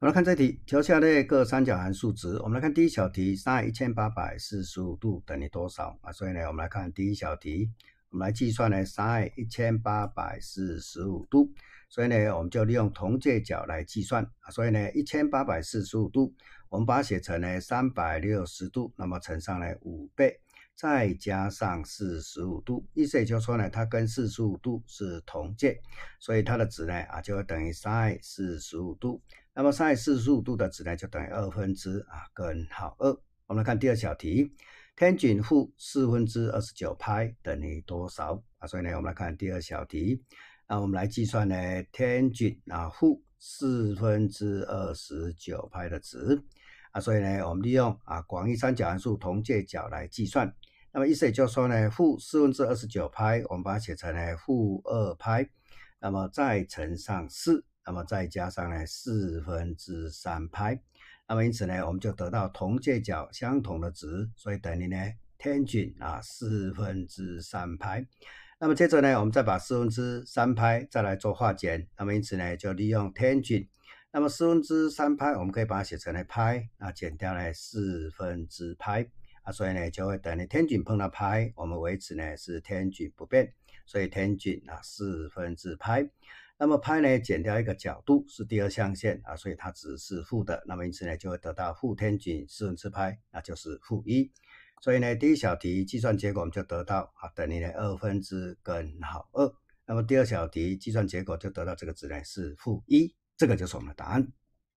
我们来看这题，求下列各三角函数值。我们来看第一小题，sin 1845度等于多少啊？所以呢，我们来看第一小题，我们来计算呢 sin 1845度。所以呢，我们就利用同界角来计算啊。所以呢，1845度，我们把它写成呢360度，那么乘上来五倍。再加上四十五度，意思也就是说呢，它跟四十五度是同界，所以它的值呢啊，就会等于 sin 四十五度。那么 sin 四十五度的值呢，就等于二分之啊根号二。我们来看第二小题，tan 负四分之二十九派等于多少啊？所以呢，我们来看第二小题，那我们来计算呢 tan 啊负四分之二十九派的值啊，所以呢，我们利用啊广义三角函数同界角来计算。那么意思也就是说呢，负四分之二十九拍，我们把它写成呢负二拍，那么再乘上四，那么再加上呢四分之三拍，那么因此呢我们就得到同界角相同的值，所以等于呢 tangent 啊四分之三拍，那么接着呢我们再把四分之三拍再来做化简，那么因此呢就利用 tangent，那么四分之三拍我们可以把它写成呢拍，那减掉呢四分之拍。所以呢，就会等于天井碰到拍，我们为持呢是天井不变，所以天井啊四分之拍，那么拍呢减掉一个角度是第二象限啊，所以它只是负的，那么因此呢就会得到负天井四分之拍，那就是负一，所以呢第一小题计算结果我们就得到啊等于呢二分之根号二，那么第二小题计算结果就得到这个值呢是负一，这个就是我们的答案。